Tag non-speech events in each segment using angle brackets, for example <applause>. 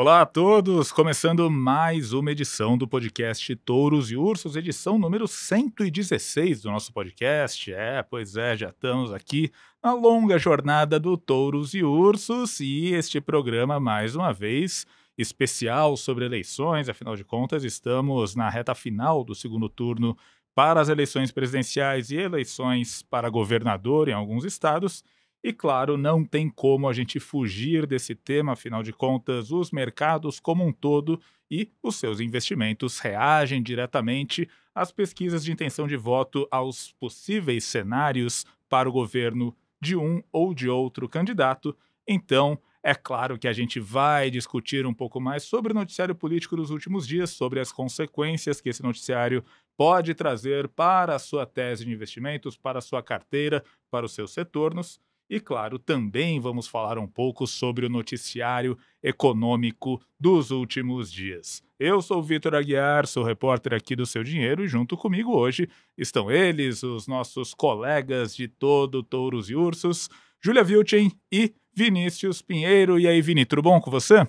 Olá a todos, começando mais uma edição do podcast Touros e Ursos, edição número 116 do nosso podcast. É, pois é, já estamos aqui na longa jornada do Touros e Ursos e este programa mais uma vez especial sobre eleições, afinal de contas, estamos na reta final do segundo turno para as eleições presidenciais e eleições para governador em alguns estados. E claro, não tem como a gente fugir desse tema, afinal de contas, os mercados como um todo e os seus investimentos reagem diretamente às pesquisas de intenção de voto, aos possíveis cenários para o governo de um ou de outro candidato. Então, é claro que a gente vai discutir um pouco mais sobre o noticiário político dos últimos dias, sobre as consequências que esse noticiário pode trazer para a sua tese de investimentos, para a sua carteira, para os seus retornos. E, claro, também vamos falar um pouco sobre o noticiário econômico dos últimos dias. Eu sou Vitor Aguiar, sou repórter aqui do Seu Dinheiro e junto comigo hoje estão eles, os nossos colegas de todo Touros e Ursos, Júlia Vilchen e Vinícius Pinheiro. E aí, Vini, tudo bom com você?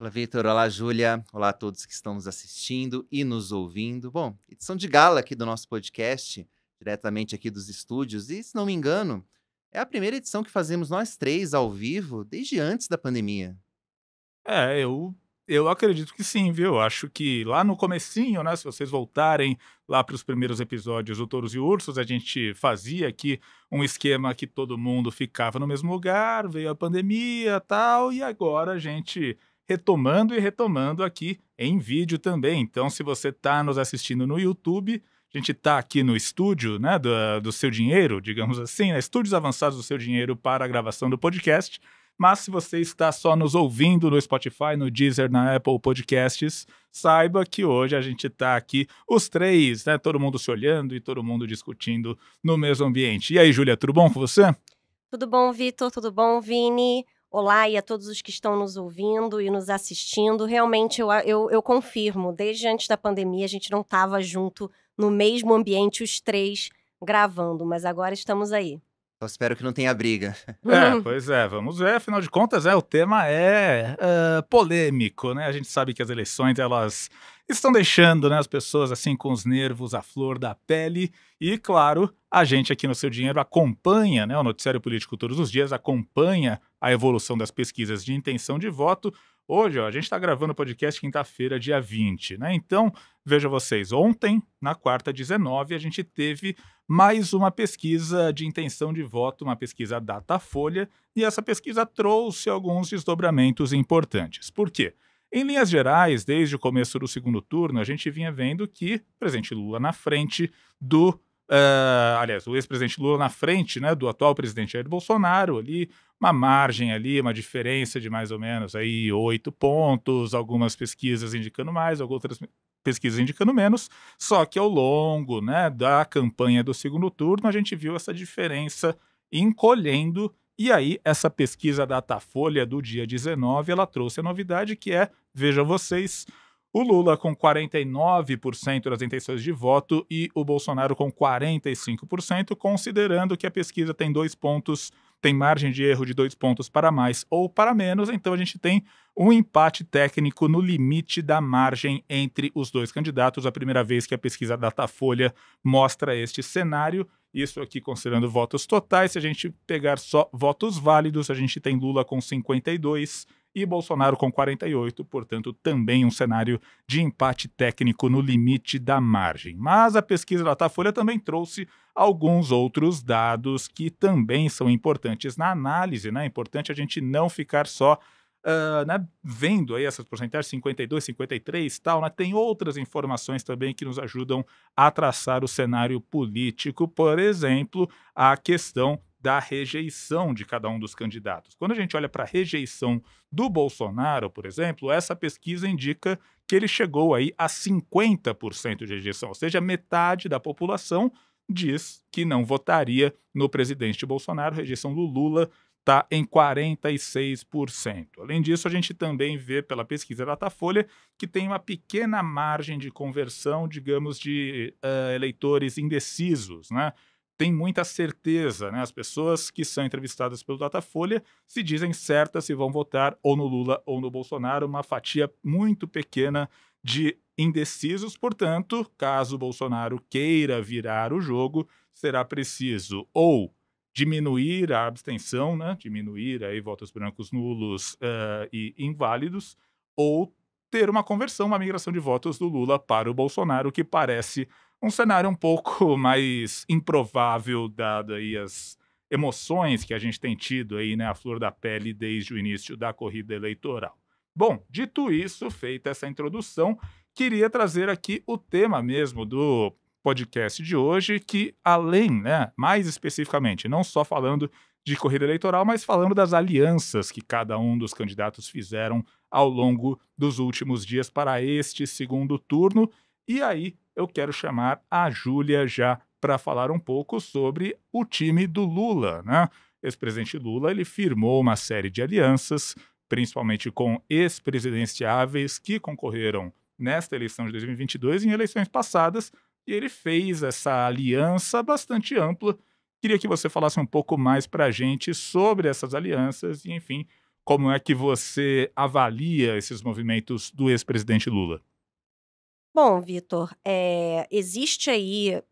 Olá, Vitor. Olá, Júlia. Olá a todos que estão nos assistindo e nos ouvindo. Bom, edição de gala aqui do nosso podcast, diretamente aqui dos estúdios. E, se não me engano, é a primeira edição que fazemos nós três ao vivo desde antes da pandemia. É, eu eu acredito que sim, viu? Acho que lá no comecinho, né, se vocês voltarem lá para os primeiros episódios do Touros e Ursos, a gente fazia aqui um esquema que todo mundo ficava no mesmo lugar, veio a pandemia, tal, e agora a gente retomando e retomando aqui em vídeo também. Então, se você está nos assistindo no YouTube, a gente está aqui no estúdio né, do, do seu dinheiro, digamos assim, né, estúdios avançados do seu dinheiro para a gravação do podcast. Mas se você está só nos ouvindo no Spotify, no Deezer, na Apple Podcasts, saiba que hoje a gente está aqui, os três, né? Todo mundo se olhando e todo mundo discutindo no mesmo ambiente. E aí, Júlia, tudo bom com você? Tudo bom, Vitor? Tudo bom, Vini? Olá e a todos os que estão nos ouvindo e nos assistindo. Realmente, eu, eu, eu confirmo, desde antes da pandemia, a gente não estava junto no mesmo ambiente, os três gravando, mas agora estamos aí. Só então, espero que não tenha briga. É, <laughs> pois é, vamos ver. Afinal de contas, é, o tema é uh, polêmico, né? A gente sabe que as eleições, elas estão deixando né, as pessoas assim com os nervos à flor da pele. E, claro, a gente aqui no Seu Dinheiro acompanha, né? O Noticiário Político todos os dias acompanha a evolução das pesquisas de intenção de voto. Hoje, ó, a gente está gravando o podcast quinta-feira, dia 20, né? Então, veja vocês, ontem, na quarta 19, a gente teve mais uma pesquisa de intenção de voto, uma pesquisa Datafolha, e essa pesquisa trouxe alguns desdobramentos importantes. Por quê? Em linhas gerais, desde o começo do segundo turno, a gente vinha vendo que o presidente Lula na frente do Uh, aliás, o ex-presidente Lula na frente né, do atual presidente Jair Bolsonaro, ali, uma margem ali, uma diferença de mais ou menos aí oito pontos, algumas pesquisas indicando mais, outras pesquisas indicando menos, só que ao longo né, da campanha do segundo turno a gente viu essa diferença encolhendo, e aí essa pesquisa Datafolha do dia 19, ela trouxe a novidade que é, vejam vocês, o Lula com 49% das intenções de voto e o Bolsonaro com 45%, considerando que a pesquisa tem dois pontos, tem margem de erro de dois pontos para mais ou para menos, então a gente tem um empate técnico no limite da margem entre os dois candidatos, a primeira vez que a pesquisa Datafolha mostra este cenário. Isso aqui considerando votos totais, se a gente pegar só votos válidos, a gente tem Lula com 52 e Bolsonaro com 48, portanto, também um cenário de empate técnico no limite da margem. Mas a pesquisa da Folha também trouxe alguns outros dados que também são importantes na análise, né? É importante a gente não ficar só Uh, né, vendo aí essas porcentagens, 52, 53 tal, né, tem outras informações também que nos ajudam a traçar o cenário político, por exemplo, a questão da rejeição de cada um dos candidatos. Quando a gente olha para a rejeição do Bolsonaro, por exemplo, essa pesquisa indica que ele chegou aí a 50% de rejeição, ou seja, metade da população diz que não votaria no presidente Bolsonaro. A rejeição do Lula está em 46%. Além disso, a gente também vê pela pesquisa da Datafolha que tem uma pequena margem de conversão, digamos, de uh, eleitores indecisos, né? tem muita certeza, né? As pessoas que são entrevistadas pelo Datafolha se dizem certas se vão votar ou no Lula ou no Bolsonaro, uma fatia muito pequena de indecisos, portanto, caso Bolsonaro queira virar o jogo, será preciso ou diminuir a abstenção, né? diminuir aí votos brancos nulos uh, e inválidos, ou ter uma conversão, uma migração de votos do Lula para o Bolsonaro, que parece um cenário um pouco <laughs> mais improvável, dado aí as emoções que a gente tem tido aí, né, a flor da pele desde o início da corrida eleitoral. Bom, dito isso, feita essa introdução, queria trazer aqui o tema mesmo do podcast de hoje, que além, né, mais especificamente, não só falando de corrida eleitoral, mas falando das alianças que cada um dos candidatos fizeram ao longo dos últimos dias para este segundo turno. E aí, eu quero chamar a Júlia já para falar um pouco sobre o time do Lula, né? Ex-presidente Lula, ele firmou uma série de alianças, principalmente com ex-presidenciáveis que concorreram nesta eleição de 2022 e em eleições passadas, e ele fez essa aliança bastante ampla. Queria que você falasse um pouco mais para a gente sobre essas alianças e, enfim, como é que você avalia esses movimentos do ex-presidente Lula? Bom, Vitor, é, existe aí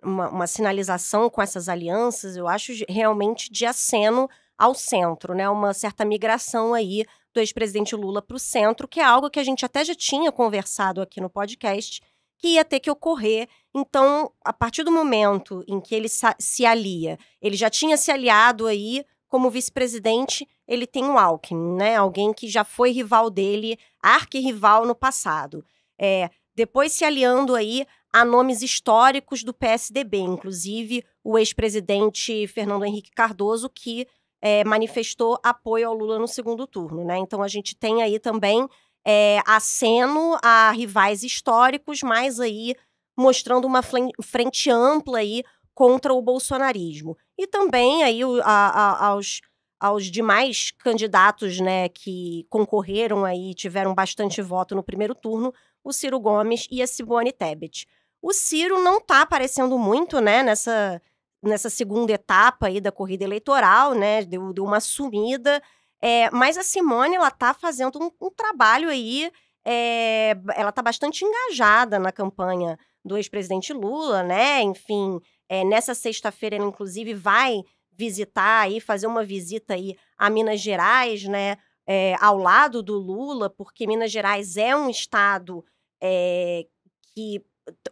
uma, uma, sinalização com essas alianças, eu acho realmente de aceno ao centro, né? Uma certa migração aí do ex-presidente Lula para o centro, que é algo que a gente até já tinha conversado aqui no podcast, que ia ter que ocorrer. Então, a partir do momento em que ele se alia, ele já tinha se aliado aí como vice-presidente, ele tem o Alckmin, né? Alguém que já foi rival dele, arquirrival no passado. É, depois se aliando aí a nomes históricos do PSDB, inclusive o ex-presidente Fernando Henrique Cardoso, que é, manifestou apoio ao Lula no segundo turno. Né? Então a gente tem aí também é, aceno a rivais históricos, mas aí mostrando uma frente ampla aí contra o bolsonarismo. E também aí a, a, aos, aos demais candidatos né, que concorreram aí, tiveram bastante voto no primeiro turno, o Ciro Gomes e a Simone Tebet. O Ciro não está aparecendo muito, né, nessa, nessa segunda etapa aí da corrida eleitoral, né, deu, deu uma sumida, é, mas a Simone, ela tá fazendo um, um trabalho aí, é, ela está bastante engajada na campanha do ex-presidente Lula, né, enfim, é, nessa sexta-feira ela, inclusive, vai visitar aí, fazer uma visita aí a Minas Gerais, né, é, ao lado do Lula, porque Minas Gerais é um estado é, que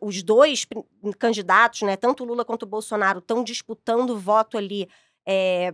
os dois candidatos, né, tanto Lula quanto Bolsonaro, estão disputando voto ali é,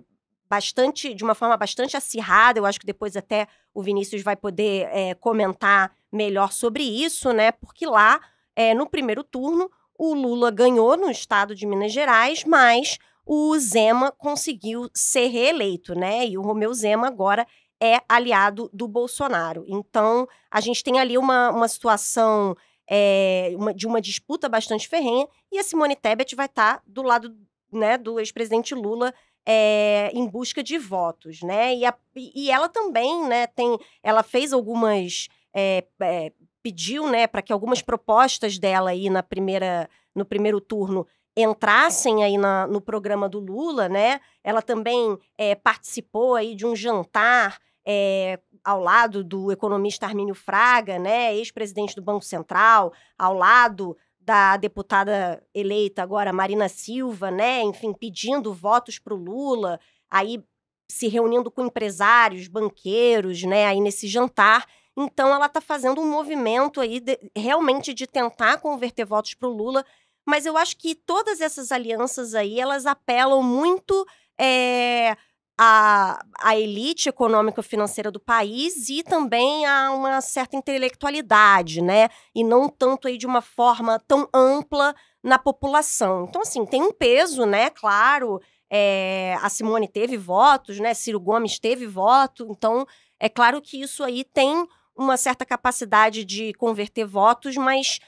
bastante, de uma forma bastante acirrada. Eu acho que depois até o Vinícius vai poder é, comentar melhor sobre isso, né? Porque lá, é, no primeiro turno, o Lula ganhou no estado de Minas Gerais, mas o Zema conseguiu ser reeleito, né? E o Romeu Zema agora é aliado do Bolsonaro. Então, a gente tem ali uma, uma situação é, uma, de uma disputa bastante ferrenha e a Simone Tebet vai estar tá do lado né, do ex-presidente Lula é, em busca de votos, né? E, a, e ela também, né, tem, ela fez algumas é, é, pediu, né, para que algumas propostas dela aí na primeira, no primeiro turno entrassem aí na, no programa do Lula, né? Ela também participou aí de um jantar é, ao lado do economista Armínio Fraga, né, ex-presidente do Banco Central, ao lado da deputada eleita agora Marina Silva, né, enfim, pedindo votos para o Lula, aí se reunindo com empresários, banqueiros, né, aí nesse jantar. Então ela está fazendo um movimento aí de, realmente de tentar converter votos para o Lula, mas eu acho que todas essas alianças aí elas apelam muito é, a, a elite econômica financeira do país e também a uma certa intelectualidade, né? E não tanto aí de uma forma tão ampla na população. Então, assim, tem um peso, né? Claro, é, a Simone teve votos, né? Ciro Gomes teve voto. Então, é claro que isso aí tem uma certa capacidade de converter votos, mas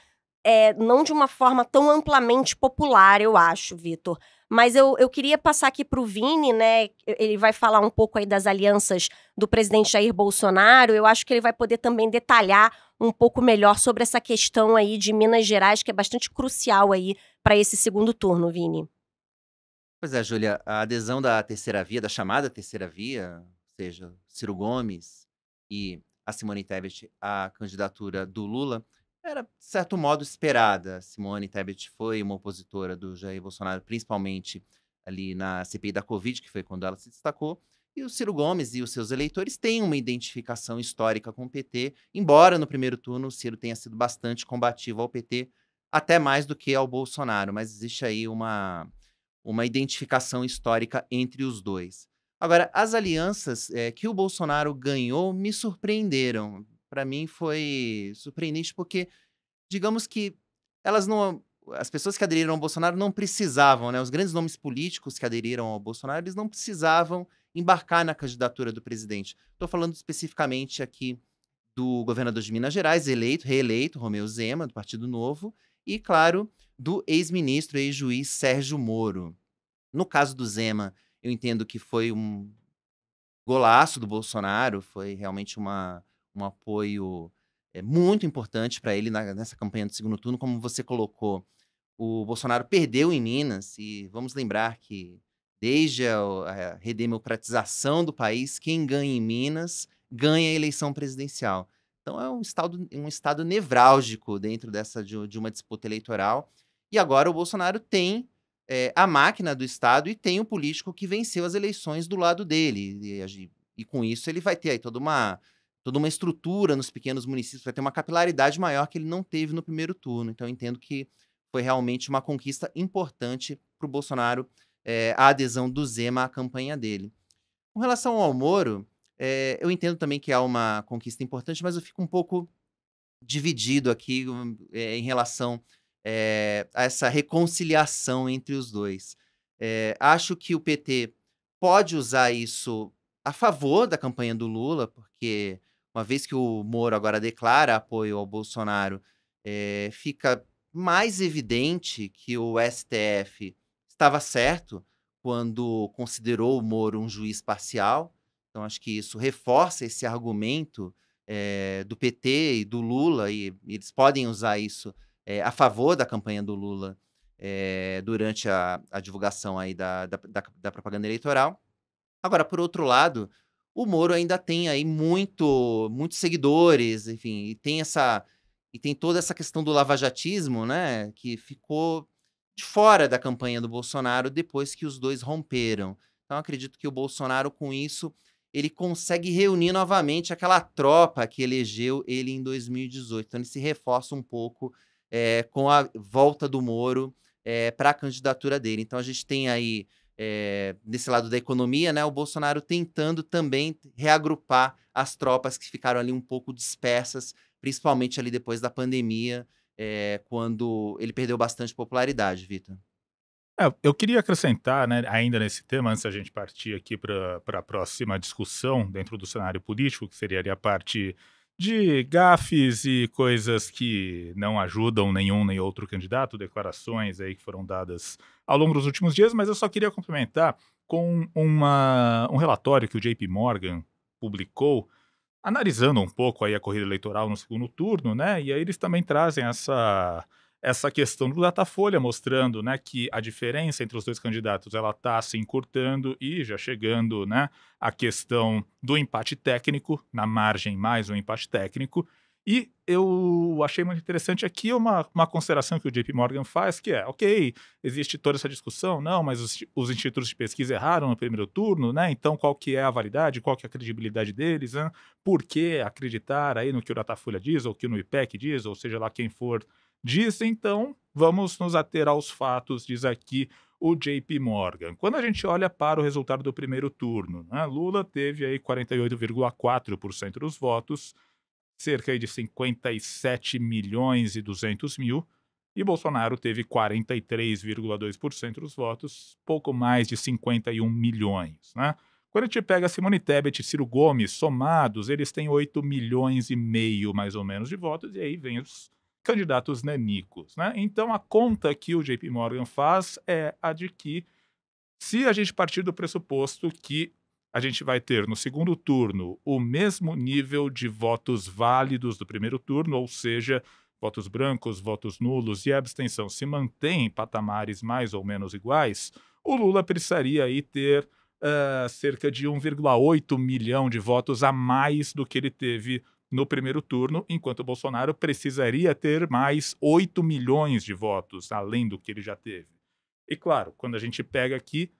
é, não de uma forma tão amplamente popular, eu acho, Vitor. Mas eu, eu queria passar aqui para o Vini, né? Ele vai falar um pouco aí das alianças do presidente Jair Bolsonaro. Eu acho que ele vai poder também detalhar um pouco melhor sobre essa questão aí de Minas Gerais, que é bastante crucial aí para esse segundo turno, Vini. Pois é, Júlia, a adesão da terceira via, da chamada terceira via, ou seja, Ciro Gomes e a Simone Tebet à candidatura do Lula, era, de certo modo, esperada. Simone Tebet foi uma opositora do Jair Bolsonaro, principalmente ali na CPI da Covid, que foi quando ela se destacou. E o Ciro Gomes e os seus eleitores têm uma identificação histórica com o PT, embora no primeiro turno o Ciro tenha sido bastante combativo ao PT, até mais do que ao Bolsonaro, mas existe aí uma, uma identificação histórica entre os dois. Agora, as alianças é, que o Bolsonaro ganhou me surpreenderam para mim foi surpreendente porque, digamos que elas não as pessoas que aderiram ao Bolsonaro não precisavam, né? Os grandes nomes políticos que aderiram ao Bolsonaro, eles não precisavam embarcar na candidatura do presidente. Estou falando especificamente aqui do governador de Minas Gerais, eleito, reeleito, Romeu Zema, do Partido Novo, e, claro, do ex-ministro, ex-juiz Sérgio Moro. No caso do Zema, eu entendo que foi um golaço do Bolsonaro, foi realmente uma, um apoio é, muito importante para ele na, nessa campanha do segundo turno. Como você colocou, o Bolsonaro perdeu em Minas, e vamos lembrar que desde a, a redemocratização do país, quem ganha em Minas ganha a eleição presidencial. Então é um estado, um estado nevrálgico dentro dessa de, de uma disputa eleitoral. E agora o Bolsonaro tem é, a máquina do Estado e tem o político que venceu as eleições do lado dele. E, e, com isso ele vai ter aí toda uma toda uma estrutura nos pequenos municípios, vai ter uma capilaridade maior que ele não teve no primeiro turno. Então, eu entendo que foi realmente uma conquista importante para o Bolsonaro é, a adesão do Zema à campanha dele. Com relação ao Moro, é, eu entendo também que é uma conquista importante, mas eu fico um pouco dividido aqui é, em relação a essa reconciliação entre os dois. acho que o PT pode usar isso a favor da campanha do Lula, porque uma vez que o Moro agora declara apoio ao Bolsonaro, é, fica mais evidente que o STF estava certo quando considerou o Moro um juiz parcial. Então, acho que isso reforça esse argumento é, do PT e do Lula, e eles podem usar isso é, a favor da campanha do Lula é, durante a, a, divulgação aí da, da, da, da propaganda eleitoral. Agora, por outro lado, o Moro ainda tem aí muito, muitos seguidores, enfim, e tem essa e tem toda essa questão do lavajatismo, né, que ficou de fora da campanha do Bolsonaro depois que os dois romperam. Então acredito que o Bolsonaro com isso ele consegue reunir novamente aquela tropa que elegeu ele em 2018. Então ele se reforça um pouco é, com a volta do Moro é, eh, para a candidatura dele. Então a gente tem aí é, eh, desse lado da economia, né, o Bolsonaro tentando também reagrupar as tropas que ficaram ali um pouco dispersas, principalmente ali depois da pandemia, é, quando ele perdeu bastante popularidade, Vitor. É, eu queria acrescentar, né, ainda nesse tema, antes a gente partir aqui para a próxima discussão dentro do cenário político, que seria a parte de gafes e coisas que não ajudam nenhum nem outro candidato, declarações aí que foram dadas ao longo dos últimos dias, mas eu só queria complementar com uma, um relatório que o JP Morgan publicou, analisando um pouco aí a corrida eleitoral no segundo turno, né? E aí eles também trazem essa essa questão do Datafolha mostrando né, que a diferença entre os dois candidatos ela está se encurtando e já chegando né, à questão do empate técnico, na margem mais um empate técnico. E eu achei muito interessante aqui uma, uma consideração que o JP Morgan faz, que é, ok, existe toda essa discussão, não, mas os, os institutos de pesquisa erraram no primeiro turno, né? Então, qual que é a validade, qual que é a credibilidade deles, né? Por que acreditar aí no que o Datafolha diz, ou que no IPEC diz, ou seja lá quem for diz. Então, vamos nos ater aos fatos, diz aqui o JP Morgan. Quando a gente olha para o resultado do primeiro turno, né, Lula teve aí 48,4% dos votos, cerca de 57 milhões e 200 mil, e Bolsonaro teve 43,2% dos votos, pouco mais de 51 milhões. Né? Quando a gente pega Simone Tebet e Ciro Gomes somados, eles têm 8 milhões e meio mais ou menos de votos, e aí vem os candidatos nanicos. Né? Então, a conta que o JP Morgan faz é a de que, se a gente partir do pressuposto que a gente vai ter no segundo turno o mesmo nível de votos válidos do primeiro turno, ou seja, votos brancos, votos nulos e abstenção se mantém em patamares mais ou menos iguais, o Lula precisaria aí ter uh, cerca de 1,8 milhão de votos a mais do que ele teve no primeiro turno, enquanto o Bolsonaro precisaria ter mais 8 milhões de votos, além do que ele já teve. E claro, quando a gente pega aqui,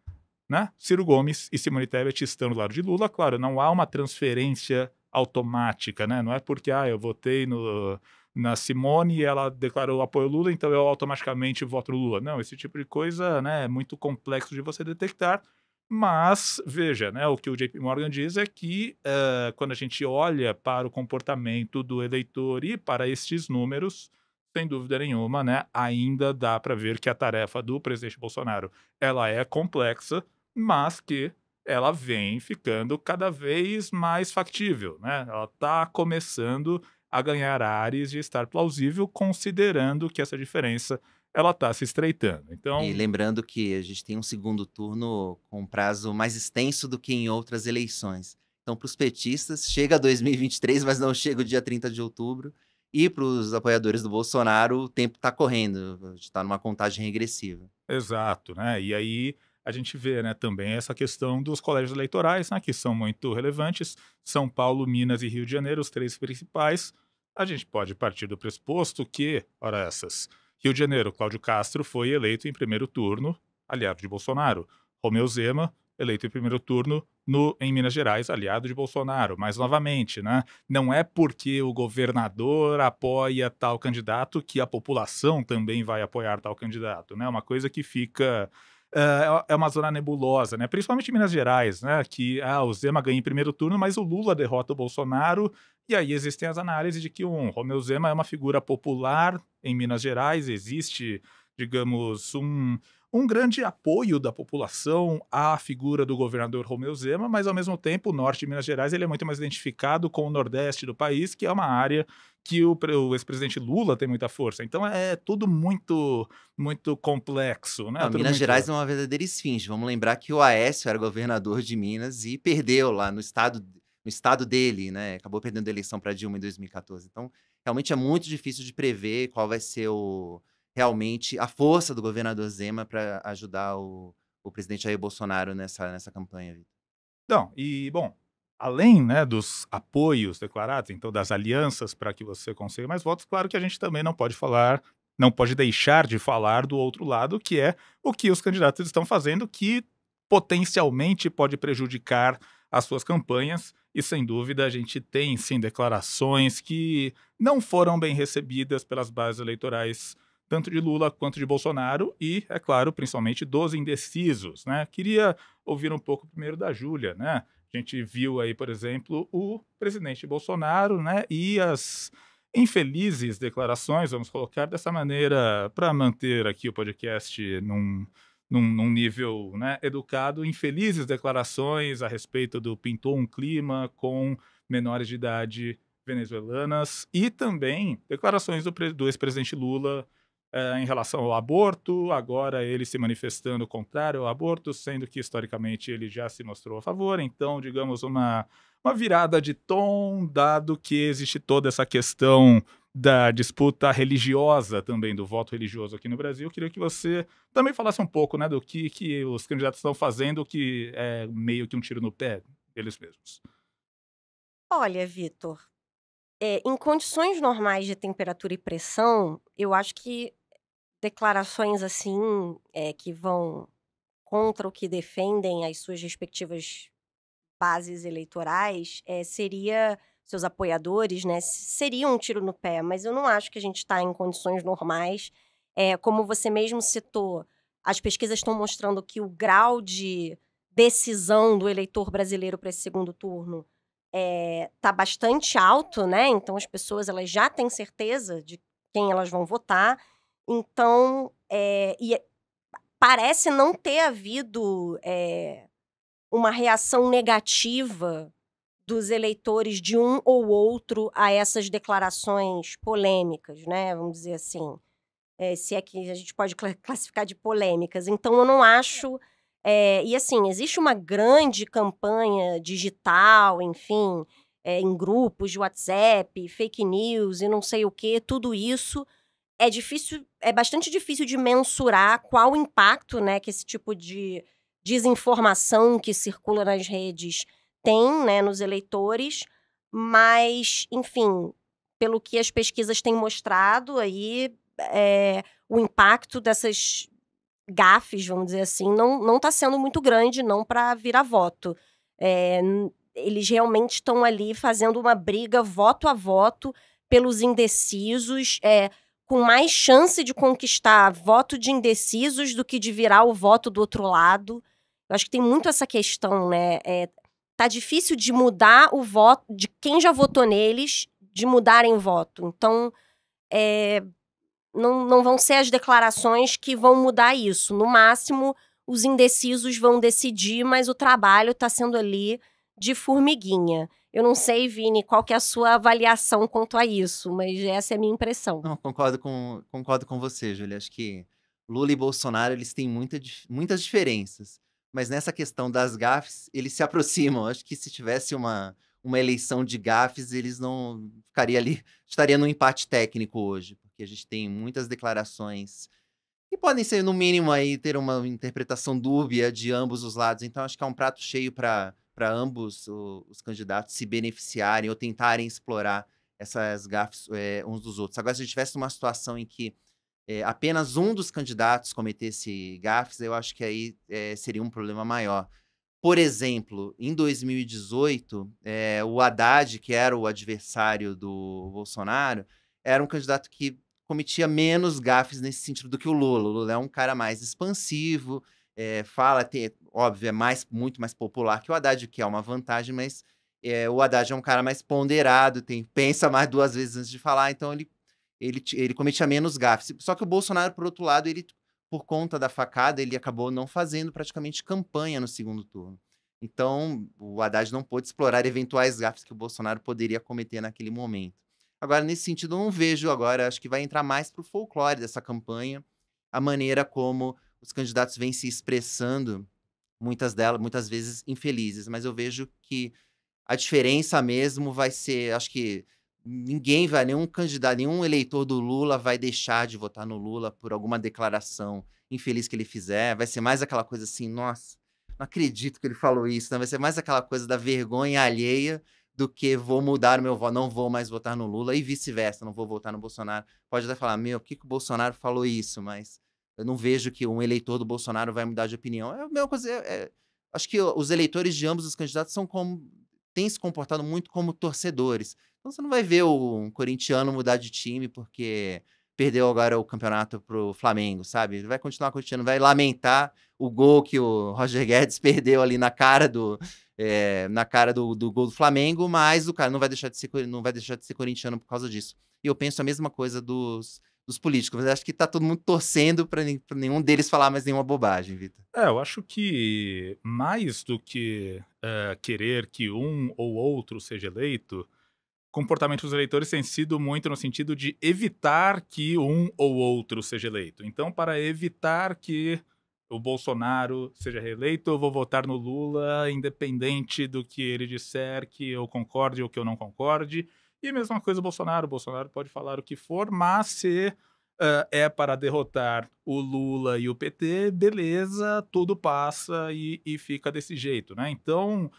né, Ciro Gomes e Simone Tebet estão do lado de Lula, claro, não há uma transferência automática, né? Não é porque, ah, eu votei no, na Simone e ela declarou apoio Lula, então eu automaticamente voto Lula. Não, esse tipo de coisa né, é muito complexo de você detectar. Mas, veja, né, o que o JP Morgan diz é que uh, quando a gente olha para o comportamento do eleitor e para estes números, sem dúvida nenhuma, né, ainda dá para ver que a tarefa do presidente Bolsonaro ela é complexa, mas que ela vem ficando cada vez mais factível. Né? Ela está começando a ganhar ares de estar plausível, considerando que essa diferença ela está se estreitando. Então... E lembrando que a gente tem um segundo turno com prazo mais extenso do que em outras eleições. Então, para os petistas, chega 2023, mas não chega o dia 30 de outubro. E para os apoiadores do Bolsonaro, o tempo está correndo, a gente está numa contagem regressiva. Exato, né? E aí a gente vê né, também essa questão dos colégios eleitorais, né, que são muito relevantes. São Paulo, Minas e Rio de Janeiro, os três principais. A gente pode partir do pressuposto que, ora essas, Rio de Janeiro, Cláudio Castro foi eleito em primeiro turno, aliado de Bolsonaro. Romeu Zema, eleito em primeiro turno no, em Minas Gerais, aliado de Bolsonaro. Mas, novamente, né, não é porque o governador apoia tal candidato que a população também vai apoiar tal candidato. Né? É né? uma coisa que fica uh, é uma zona nebulosa, né? Principalmente em Minas Gerais, né? Que ah, o Zema ganha em primeiro turno, mas o Lula derrota o Bolsonaro. E aí existem as análises de que um Romeu Zema é uma figura popular em Minas Gerais, existe, digamos, um, um grande apoio da população à figura do governador Romeu Zema, mas ao mesmo tempo o norte de Minas Gerais ele é muito mais identificado com o nordeste do país, que é uma área que o, o ex-presidente Lula tem muita força. Então é tudo muito muito complexo, né? Não, Minas muito... Gerais é uma verdadeira esfinge. Vamos lembrar que o Aécio era governador de Minas e perdeu lá no estado no estado dele, né? Acabou perdendo a eleição para Dilma em 2014. Então, realmente é muito difícil de prever qual vai ser o realmente a força do governador Zema para ajudar o, o presidente Jair Bolsonaro nessa, nessa campanha. Não, e bom, além né, dos apoios declarados, então das alianças para que você consiga mais votos, claro que a gente também não pode falar, não pode deixar de falar do outro lado, que é o que os candidatos estão fazendo, que potencialmente pode prejudicar as suas campanhas. E sem dúvida a gente tem sim declarações que não foram bem recebidas pelas bases eleitorais tanto de Lula quanto de Bolsonaro e, é claro, principalmente dos indecisos, né? Queria ouvir um pouco primeiro da Júlia, né? gente viu aí, por exemplo, o presidente Bolsonaro né, e as infelizes declarações, vamos colocar dessa maneira, para manter aqui o podcast num, num, num nível né, educado, infelizes declarações a respeito do pintou um clima com menores de idade venezuelanas e também declarações do, do ex-presidente Lula eh, em relação ao aborto, agora ele se manifestando contrário ao aborto, sendo que historicamente ele já se mostrou a favor. Então, digamos, uma, uma virada de tom, dado que existe toda essa questão da disputa religiosa também, do voto religioso aqui no Brasil. Eu queria que você também falasse um pouco né, do que, que os candidatos estão fazendo, que é meio que um tiro no pé deles mesmos. Olha, Vitor, é, em condições normais de temperatura e pressão, eu acho que declarações assim é, que vão contra o que defendem as suas respectivas bases eleitorais é, seria seus apoiadores, né? Seria um tiro no pé, mas eu não acho que a gente está em condições normais. É, como você mesmo citou, as pesquisas estão mostrando que o grau de decisão do eleitor brasileiro para esse segundo turno está é, bastante alto, né? Então as pessoas elas já têm certeza de quem elas vão votar. Então, eh, é, e parece não ter havido é, uma reação negativa dos eleitores de um ou outro a essas declarações polêmicas, né? Vamos dizer assim, é, se é que a gente pode <laughs> classificar de polêmicas. Então, eu não é. acho. É, e assim, existe uma grande campanha digital, enfim, é, em grupos de WhatsApp, fake news e não sei o que, tudo isso é difícil, é bastante difícil de mensurar qual o impacto, né, que esse tipo de desinformação que circula nas redes tem, né, nos eleitores, mas, enfim, pelo que as pesquisas têm mostrado aí, é, o impacto dessas gafes, vamos dizer assim, não está sendo muito grande, não para virar voto. É, eles realmente estão ali fazendo uma briga voto a voto pelos indecisos, é, com mais chance de conquistar voto de indecisos do que de virar o voto do outro lado. Eu acho que tem muito essa questão, né? É, tá difícil de mudar o voto de quem já votou neles, de mudarem o voto. Então, é, não, não vão ser as declarações que vão mudar isso. No máximo, os indecisos vão decidir, mas o trabalho está sendo ali de formiguinha. Eu não sei, Vini, qual que é a sua avaliação quanto a isso, mas essa é a minha impressão. Não, concordo com, concordo com você, Júlia. Acho que Lula e Bolsonaro, eles têm muita, muitas diferenças. Mas nessa questão das gafes, eles se aproximam. Acho que se tivesse uma, uma eleição de gafes, eles não ficaria ali, <laughs> estaria no empate técnico hoje, porque a gente tem muitas declarações que podem ser no mínimo aí ter uma interpretação dúbia de ambos os lados. Então acho que é um prato cheio para para ambos o, os candidatos se beneficiarem ou tentarem explorar essas gafes é, uns dos outros. Agora, se a gente tivesse uma situação em que é, apenas um dos candidatos cometesse gafes, eu acho que aí é, seria um problema maior. Por exemplo, em 2018, é, o Haddad, que era o adversário do Bolsonaro, era um candidato que cometia menos gafes nesse sentido do que o Lula. O Lula é um cara mais expansivo, fala, tem, óbvio, é mais, muito mais popular que o Haddad, o que é uma vantagem, mas é, o Haddad é um cara mais ponderado, tem, pensa mais duas vezes antes de falar, então ele, ele, ele cometia menos gafes. Só que o Bolsonaro, por outro lado, ele, por conta da facada, ele acabou não fazendo praticamente campanha no segundo turno. Então, o Haddad não pôde explorar eventuais gafes que o Bolsonaro poderia cometer naquele momento. Agora, nesse sentido, eu não vejo agora, acho que vai entrar mais para o folclore dessa campanha, a maneira como os candidatos vêm se expressando muitas delas, muitas vezes infelizes, mas eu vejo que a diferença mesmo vai ser, acho que ninguém vai, nenhum candidato, nenhum eleitor do Lula vai deixar de votar no Lula por alguma declaração infeliz que ele fizer, vai ser mais aquela coisa assim, nossa, não acredito que ele falou isso, né? vai ser mais aquela coisa da vergonha alheia do que vou mudar o meu voto, não vou mais votar no Lula e vice-versa, não vou votar no Bolsonaro. Pode até falar, meu, o que, que o Bolsonaro falou isso? Mas eu não vejo que um eleitor do Bolsonaro vai mudar de opinião. É a mesma coisa. É, é, acho que os eleitores de ambos os candidatos são como têm se comportado muito como torcedores. Então você não vai ver um corintiano mudar de time porque perdeu agora o campeonato pro Flamengo, sabe? Ele vai continuar corintiano, vai lamentar o gol que o Roger Guedes <laughs> perdeu ali na cara do é, na cara do, do, gol do Flamengo, mas o cara não vai deixar de ser não vai deixar de ser corintiano por causa disso. E eu penso a mesma coisa dos dos políticos. Mas acho que está todo mundo torcendo para nenhum deles falar mais nenhuma bobagem, Vitor. É, eu acho que mais do que é, querer que um ou outro seja eleito, comportamento dos eleitores tem sido muito no sentido de evitar que um ou outro seja eleito. Então, para evitar que o Bolsonaro seja reeleito, eu vou votar no Lula, independente do que ele disser, que eu concorde ou que eu não concorde. E a mesma coisa o Bolsonaro. O Bolsonaro pode falar o que for, mas se uh, é para derrotar o Lula e o PT, beleza, tudo passa e, e fica desse jeito, né? Então,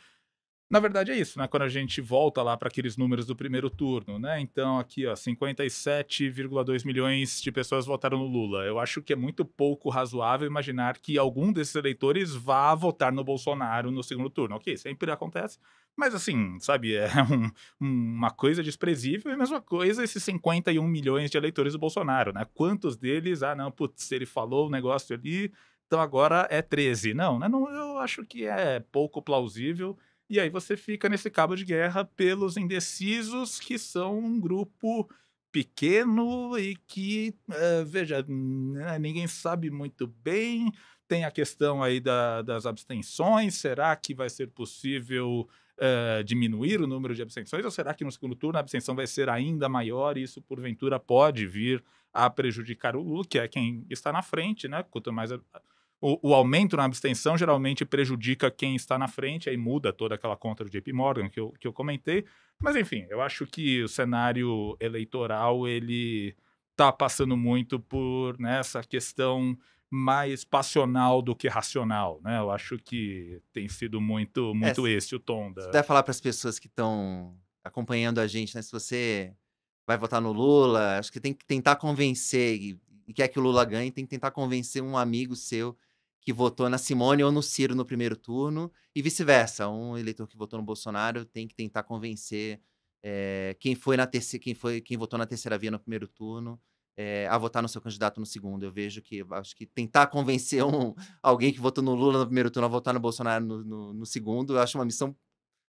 na verdade é isso, né? Quando a gente volta lá para aqueles números do primeiro turno, né? Então aqui, ó, 57,2 milhões de pessoas votaram no Lula. Eu acho que é muito pouco razoável imaginar que algum desses eleitores vá votar no Bolsonaro no segundo turno. OK, sempre acontece, mas assim, sabe, é <laughs> um, uma coisa desprezível e a mesma coisa esses 51 milhões de eleitores do Bolsonaro, né? Quantos deles, ah, não, putz, ele falou o um negócio ali, então agora é 13. Não, né? não, eu acho que é pouco plausível e aí você fica nesse cabo de guerra pelos indecisos, que são um grupo pequeno e que, uh, veja, né, ninguém sabe muito bem. Tem a questão aí da, das abstenções: será que vai ser possível uh, diminuir o número de abstenções ou será que no segundo turno a abstenção vai ser ainda maior e isso, porventura, pode vir a prejudicar o Lula, que é quem está na frente, né? Quanto mais. A, o, o, aumento na abstenção geralmente prejudica quem está na frente, aí muda toda aquela conta do JP Morgan que eu, que eu comentei. Mas, enfim, eu acho que o cenário eleitoral ele está passando muito por nessa né, questão mais passional do que racional, né? Eu acho que tem sido muito muito é, esse o tom da. Você deve falar para as pessoas que estão acompanhando a gente, né? Se você vai votar no Lula, acho que tem que tentar convencer e, e quer que o Lula ganhe, tem que tentar convencer um amigo seu que votou na Simone ou no Ciro no primeiro turno, e vice-versa. Um eleitor que votou no Bolsonaro tem que tentar convencer é, quem foi na terceira, quem foi quem votou na terceira via no primeiro turno é, a votar no seu candidato no segundo. Eu vejo que acho que tentar convencer um, alguém que votou no Lula no primeiro turno a votar no Bolsonaro no, no, no segundo, eu acho uma missão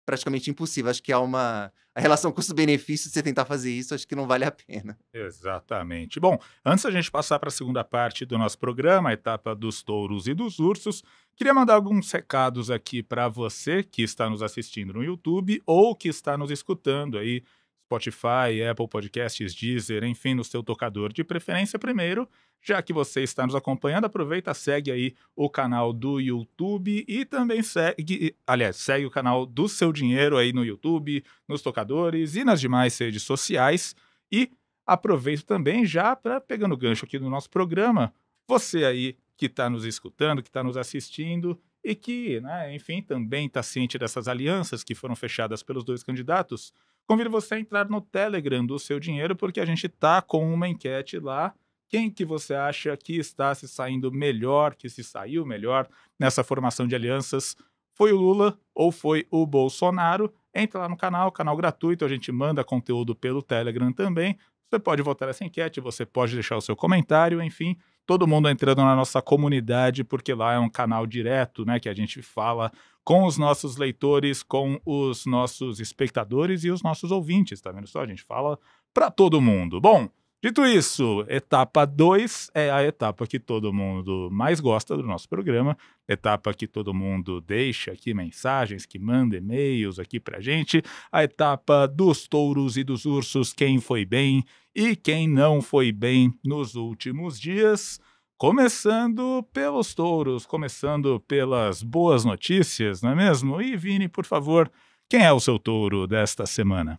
praticamente impossível. Acho que é uma a relação custo-benefício, se você tentar fazer isso, acho que não vale a pena. Exatamente. Bom, antes a gente passar para a segunda parte do nosso programa, a etapa dos touros e dos ursos, queria mandar alguns recados aqui para você que está nos assistindo no YouTube ou que está nos escutando aí Spotify, Apple Podcasts, Deezer, enfim, no seu tocador de preferência primeiro. Já que você está nos acompanhando, aproveita, segue aí o canal do YouTube e também segue, aliás, segue o canal do seu dinheiro aí no YouTube, nos tocadores e nas demais redes sociais. E aproveito também já para pegando o gancho aqui do nosso programa, você aí que está nos escutando, que está nos assistindo e que, né, enfim, também está ciente dessas alianças que foram fechadas pelos dois candidatos, Convido você a entrar no Telegram do Seu Dinheiro, porque a gente está com uma enquete lá. Quem que você acha que está se saindo melhor, que se saiu melhor nessa formação de alianças? Foi o Lula ou foi o Bolsonaro? Entra lá no canal, canal gratuito, a gente manda conteúdo pelo Telegram também. Você pode votar essa enquete, você pode deixar o seu comentário, enfim todo mundo entrando na nossa comunidade, porque lá é um canal direto, né, que a gente fala com os nossos leitores, com os nossos espectadores e os nossos ouvintes, tá vendo só? A gente fala para todo mundo. Bom, Dito isso, etapa 2 é a etapa que todo mundo mais gosta do nosso programa, etapa que todo mundo deixa aqui mensagens, que manda e-mails aqui pra gente, a etapa dos touros e dos ursos, quem foi bem e quem não foi bem nos últimos dias. Começando pelos touros, começando pelas boas notícias, não é mesmo? E Vini, por favor, quem é o seu touro desta semana?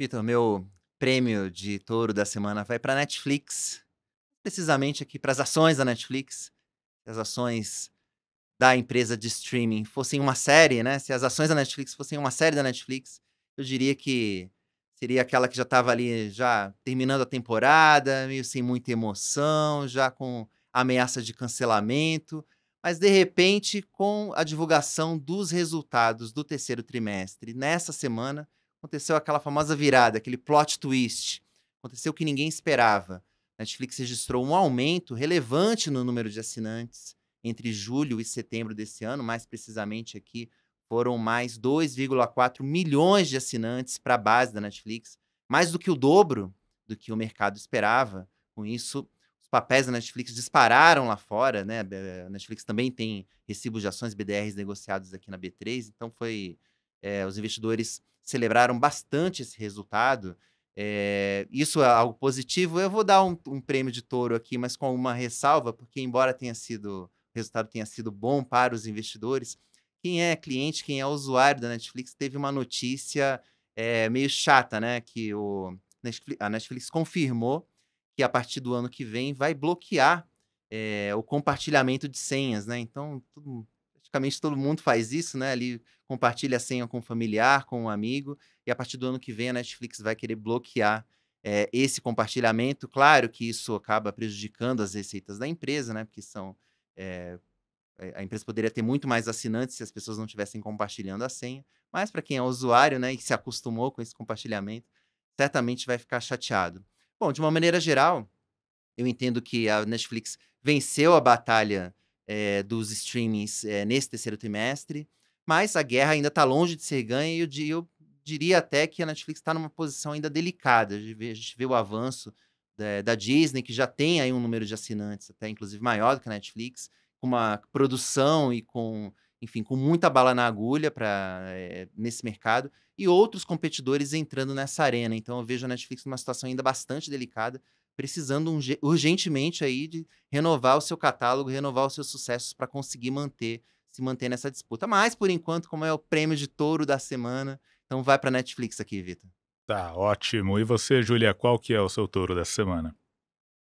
Vitor, meu prêmio de touro da semana vai para Netflix, precisamente aqui para as ações da Netflix, as ações da empresa de streaming fossem uma série, né? Se as ações da Netflix fossem uma série da Netflix, eu diria que seria aquela que já estava ali, já terminando a temporada, meio sem muita emoção, já com ameaça de cancelamento, mas de repente, com a divulgação dos resultados do terceiro trimestre nessa semana, aconteceu aquela famosa virada, aquele plot twist. Aconteceu o que ninguém esperava. A Netflix registrou um aumento relevante no número de assinantes entre julho e setembro desse ano, mais precisamente aqui, foram mais 2,4 milhões de assinantes para a base da Netflix, mais do que o dobro do que o mercado esperava. Com isso, os papéis da Netflix dispararam lá fora, né? A Netflix também tem recibos de ações BDRs negociados aqui na B3, então foi é, os investidores celebraram bastante esse resultado. É, isso é algo positivo. Eu vou dar um, um, prêmio de touro aqui, mas com uma ressalva, porque embora tenha sido o resultado tenha sido bom para os investidores, quem é cliente, quem é usuário da Netflix, teve uma notícia é, meio chata, né? Que o, a Netflix confirmou que a partir do ano que vem vai bloquear é, o compartilhamento de senhas, né? Então, tudo, praticamente todo mundo faz isso, né? Ali compartilha a senha com um familiar, com um amigo, e a partir do ano que vem a Netflix vai querer bloquear é, esse compartilhamento. Claro que isso acaba prejudicando as receitas da empresa, né? Porque são. É, a empresa poderia ter muito mais assinantes se as pessoas não estivessem compartilhando a senha. Mas para quem é usuário, né, e se acostumou com esse compartilhamento, certamente vai ficar chateado. Bom, de uma maneira geral, eu entendo que a Netflix venceu a batalha é, dos streamings é, nesse terceiro trimestre, mas a guerra ainda está longe de ser ganha e eu, eu, diria até que a Netflix está numa posição ainda delicada. A gente vê, a gente vê o avanço da, da, Disney, que já tem aí um número de assinantes até inclusive maior do que a Netflix, com uma produção e com, enfim, com muita bala na agulha para é, eh, nesse mercado e outros competidores entrando nessa arena. Então eu vejo a Netflix numa situação ainda bastante delicada precisando urgentemente aí de renovar o seu catálogo, renovar os seus sucessos para conseguir manter, se manter nessa disputa. Mas, por enquanto, como é o prêmio de touro da semana, então vai para Netflix aqui, Vitor. Tá, ótimo. E você, Júlia, qual que é o seu touro da semana?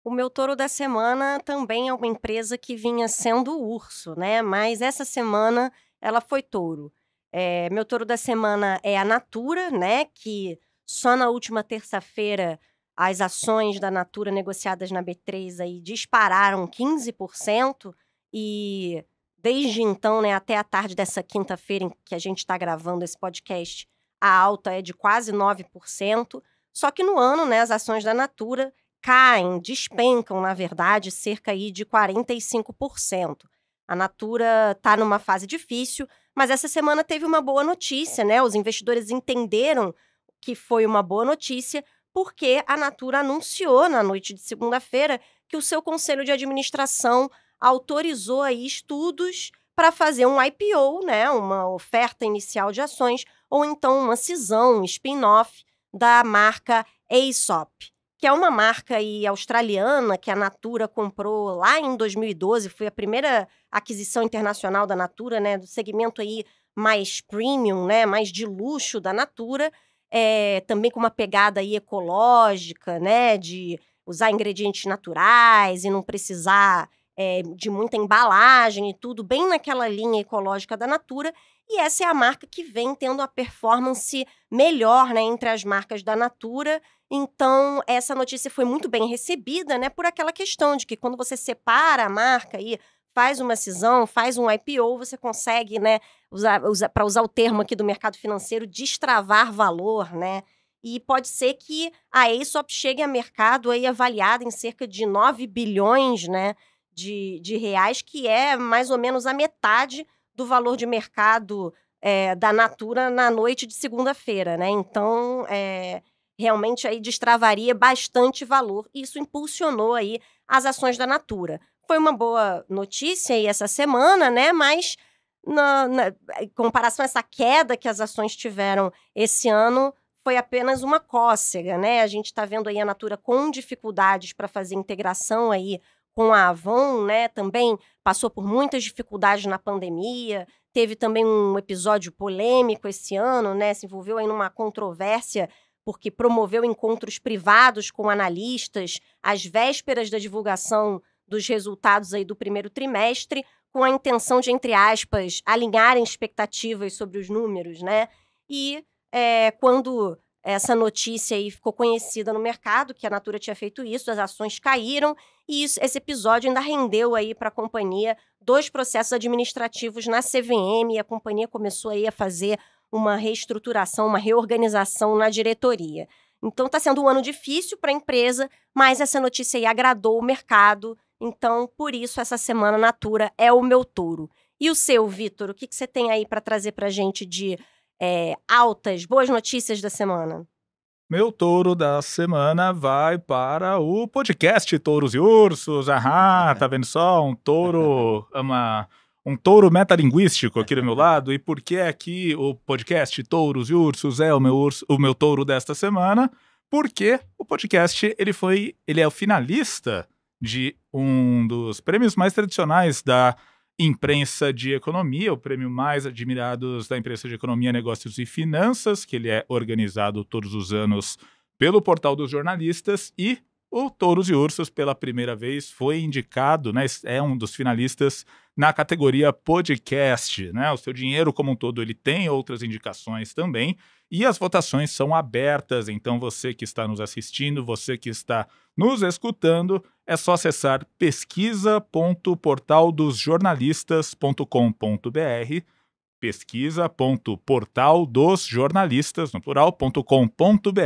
O meu touro da semana também é uma empresa que vinha sendo urso, né? Mas essa semana ela foi touro. É, meu touro da semana é a Natura, né? Que só na última terça-feira as ações da Natura negociadas na B3 aí dispararam 15% e desde então, né, até a tarde dessa quinta-feira em que a gente está gravando esse podcast, a alta é de quase 9%. Só que no ano, né, as ações da Natura caem, despencam, na verdade, cerca aí de 45%. A Natura está numa fase difícil, mas essa semana teve uma boa notícia, né? Os investidores entenderam que foi uma boa notícia porque a Natura anunciou na noite de segunda-feira que o seu conselho de administração autorizou aí estudos para fazer um IPO, né, uma oferta inicial de ações, ou então uma cisão, um spin-off da marca Aesop, que é uma marca aí australiana que a Natura comprou lá em 2012, foi a primeira aquisição internacional da Natura, né, do segmento aí mais premium, né, mais de luxo da Natura, é, também com uma pegada aí ecológica, né? De usar ingredientes naturais e não precisar é, de muita embalagem e tudo, bem naquela linha ecológica da Natura. E essa é a marca que vem tendo a performance melhor né, entre as marcas da Natura. Então, essa notícia foi muito bem recebida né, por aquela questão de que quando você separa a marca aí faz uma cisão, faz um IPO, você consegue, né, usar, usar para usar o termo aqui do mercado financeiro, destravar valor, né? E pode ser que a Aesop chegue a mercado aí avaliada em cerca de 9 bilhões, né, de, de reais, que é mais ou menos a metade do valor de mercado é, da Natura na noite de segunda-feira, né? Então, é, realmente aí destravaria bastante valor. Isso impulsionou aí as ações da Natura. Foi uma boa notícia aí essa semana, né? Mas na, na, em comparação a essa queda que as ações tiveram esse ano, foi apenas uma cócega, né? A gente está vendo aí a Natura com dificuldades para fazer integração aí com a Avon, né? Também passou por muitas dificuldades na pandemia, teve também um episódio polêmico esse ano, né? Se envolveu aí numa controvérsia porque promoveu encontros privados com analistas às vésperas da divulgação dos resultados aí do primeiro trimestre, com a intenção de, entre aspas, alinharem expectativas sobre os números, né? E é, quando essa notícia aí ficou conhecida no mercado, que a Natura tinha feito isso, as ações caíram, e isso, esse episódio ainda rendeu aí para a companhia dois processos administrativos na CVM, e a companhia começou aí a fazer uma reestruturação, uma reorganização na diretoria. Então está sendo um ano difícil para a empresa, mas essa notícia aí agradou o mercado então, por isso, essa semana Natura é o meu touro. E o seu, Vitor, o que, que você tem aí para trazer para gente de é, altas, boas notícias da semana? Meu touro da semana vai para o podcast Touros e Ursos. Ah, <laughs> tá vendo só? Um touro, uma, um touro metalinguístico aqui do meu lado. E por que aqui é o podcast Touros e Ursos é o meu, urso, o meu touro desta semana? Porque o podcast ele foi, ele é o finalista de um dos prêmios mais tradicionais da imprensa de economia, o prêmio mais admirados da imprensa de economia, negócios e finanças, que ele é organizado todos os anos pelo Portal dos Jornalistas e o Touros e Ursos, pela primeira vez, foi indicado, né, é um dos finalistas na categoria podcast. Né? O seu dinheiro como um todo ele tem outras indicações também. E as votações são abertas, então você que está nos assistindo, você que está nos escutando, é só acessar pesquisa.portaldosjornalistas.com.br pesquisa.portaldosjornalistas, no plural, .com.br,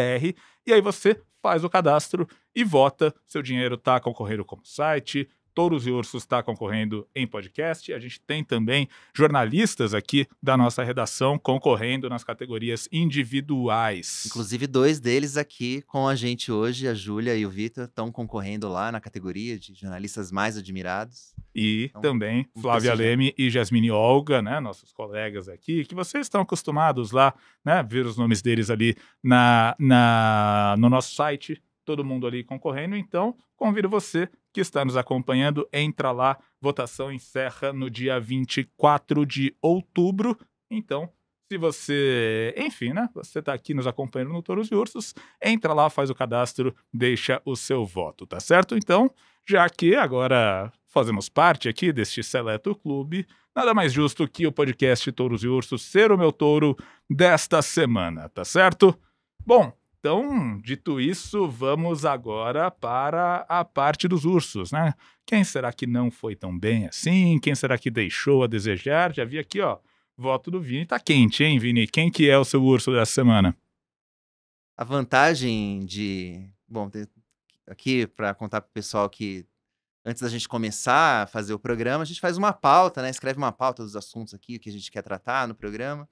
e aí você faz o cadastro e vota. Seu dinheiro está concorrendo como site, Touros e Ursos está concorrendo em podcast. A gente tem também jornalistas aqui da nossa redação concorrendo nas categorias individuais. Inclusive, dois deles aqui com a gente hoje, a Júlia e o Vitor, estão concorrendo lá na categoria de jornalistas mais admirados. E então, também Flávia Leme e Jasmine Olga, né, nossos colegas aqui, que vocês estão acostumados lá, né, ver os nomes deles ali na, na, no nosso site, todo mundo ali concorrendo. Então, convido você que está nos acompanhando, entra lá. Votação encerra no dia 24 de outubro. Então, se você, enfim, né? Você está aqui nos acompanhando no Touros e Ursos, entra lá, faz o cadastro, deixa o seu voto, tá certo? Então, já que agora fazemos parte aqui deste seleto clube, nada mais justo que o podcast Touros e Ursos ser o meu touro desta semana, tá certo? Bom, então, dito isso, vamos agora para a parte dos ursos, né? Quem será que não foi tão bem assim? Quem será que deixou a desejar? Já vi aqui, ó, voto do Vini tá quente, hein, Vini? Quem que é o seu urso dessa semana? A vantagem de, bom, aqui para contar pro pessoal que antes da gente começar a fazer o programa, a gente faz uma pauta, né? Escreve uma pauta dos assuntos aqui que a gente quer tratar no programa.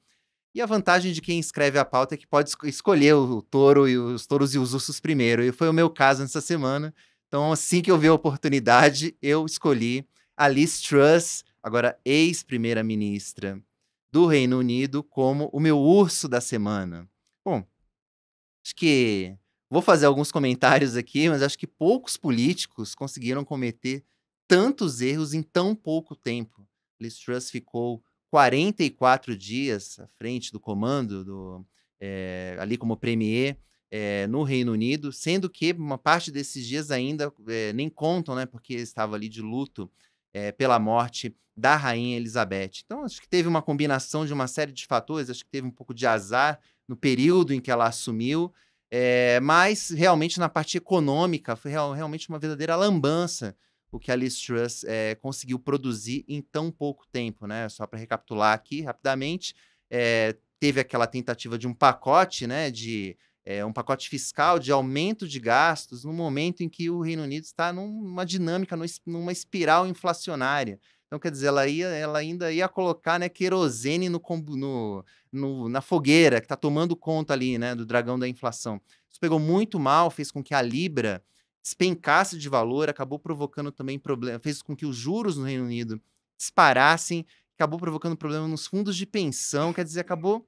E a vantagem de quem escreve a pauta é que pode escolher o touro e os touros e os ursos primeiro. E foi o meu caso nessa semana. Então, assim que eu vi a oportunidade, eu escolhi a Liz Truss, agora ex-primeira-ministra do Reino Unido, como o meu urso da semana. Bom, acho que vou fazer alguns comentários aqui, mas acho que poucos políticos conseguiram cometer tantos erros em tão pouco tempo. Liz Truss ficou 44 dias à frente do comando, do, é, ali como premier é, no Reino Unido, sendo que uma parte desses dias ainda é, nem contam, né, porque estava ali de luto pela morte da Rainha Elizabeth. Então, acho que teve uma combinação de uma série de fatores, acho que teve um pouco de azar no período em que ela assumiu, mas realmente na parte econômica foi real, realmente uma verdadeira lambança o que a Liz Truss é, conseguiu produzir em tão pouco tempo, né? Só para recapitular aqui rapidamente, é, teve aquela tentativa de um pacote, né? De é, um pacote fiscal de aumento de gastos no momento em que o Reino Unido está numa dinâmica, numa espiral inflacionária. Então, quer dizer, ela, ia, ela ainda ia colocar né, querosene no, no, no, na fogueira, que está tomando conta ali né, do dragão da inflação. Isso pegou muito mal, fez com que a Libra despencasse de valor, acabou provocando também problemas fez com que os juros no Reino Unido disparassem, acabou provocando problemas nos fundos de pensão, quer dizer, acabou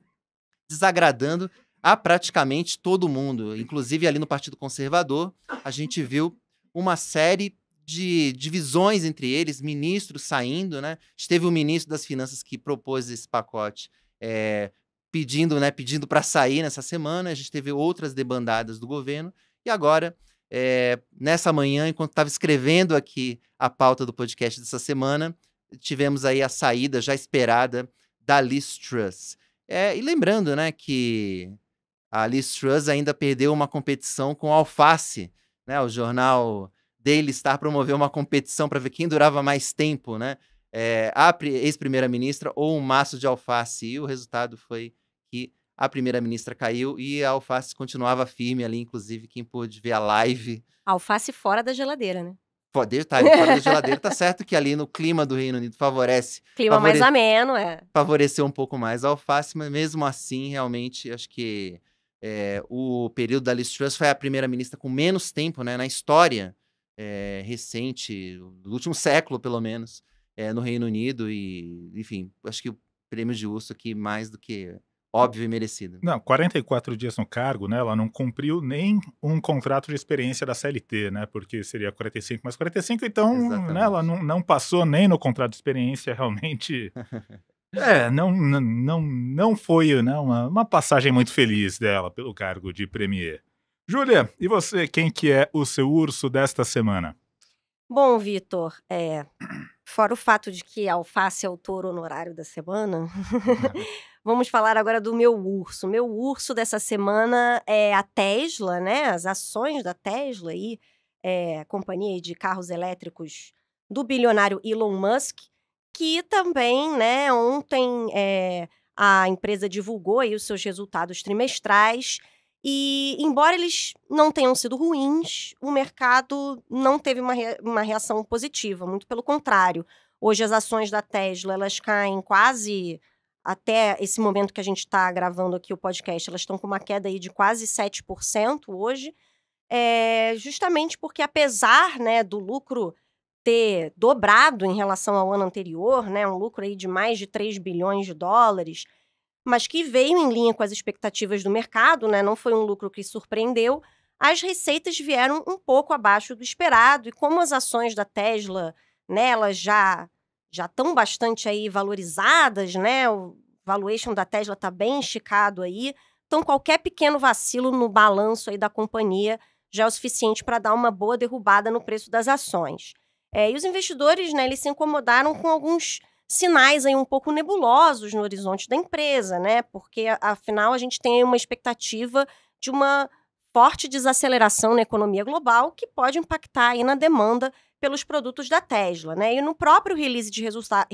desagradando a praticamente todo mundo. Inclusive, ali no Partido Conservador, a gente viu uma série de divisões entre eles, ministros saindo, né? Teve o ministro das Finanças que propôs esse pacote é, pedindo, né, pedindo para sair nessa semana. A gente teve outras debandadas do governo e agora é, nessa manhã, enquanto estava escrevendo aqui a pauta do podcast dessa semana, tivemos aí a saída já esperada da Liz Truss. É, e lembrando, né, que a Liz Truss ainda perdeu uma competição com Alface, né, o jornal Daily Star promoveu uma competição para ver quem durava mais tempo, né, é, a ex-primeira-ministra ou um maço de alface, e o resultado foi a primeira-ministra caiu e a alface continuava firme ali, inclusive quem pôde ver a live. A alface fora da geladeira, né? Poder estar tá, fora da <laughs> geladeira, tá certo que ali no clima do Reino Unido favorece. Clima favore... mais ameno, é. Favoreceu um pouco mais a alface, mas mesmo assim, realmente, acho que é, o período da Liz Truss foi a primeira-ministra com menos tempo, né, na história é, recente, do último século, pelo menos, é, no Reino Unido. E, enfim, acho que o prêmio de urso aqui, mais do que óbvio e merecido. Não, 44 dias no cargo, né? Ela não cumpriu nem um contrato de experiência da CLT, né? Porque seria 45 mais 45, então né, ela não, não passou nem no contrato de experiência, realmente. <laughs> é, não, não, não foi né, uma, uma passagem muito feliz dela pelo cargo de premier. Júlia, e você, quem que é o seu urso desta semana? Bom, Vitor, é, Fora o fato de que alface é o touro honorário da semana, <laughs> vamos falar agora do meu urso. Meu urso dessa semana é a Tesla, né? As ações da Tesla aí, é, companhia de carros elétricos do bilionário Elon Musk, que também, né, ontem é, a empresa divulgou aí os seus resultados trimestrais e, embora eles não tenham sido ruins, o mercado não teve uma, uma reação positiva, muito pelo contrário. Hoje as ações da Tesla, elas caem quase até esse momento que a gente está gravando aqui o podcast, elas estão com uma queda aí de quase 7% hoje, é, justamente porque apesar né, do lucro ter dobrado em relação ao ano anterior, né, um lucro aí de mais de 3 bilhões de dólares, mas que veio em linha com as expectativas do mercado, né? não foi um lucro que surpreendeu, as receitas vieram um pouco abaixo do esperado e como as ações da Tesla, né, já já estão bastante aí valorizadas, né? O valuation da Tesla está bem esticado aí. Então qualquer pequeno vacilo no balanço aí da companhia já é o suficiente para dar uma boa derrubada no preço das ações. É, e os investidores, né, eles se incomodaram com alguns sinais aí um pouco nebulosos no horizonte da empresa, né? Porque afinal a gente tem uma expectativa de uma forte desaceleração na economia global que pode impactar aí na demanda pelos produtos da Tesla, né? E no próprio release de resulta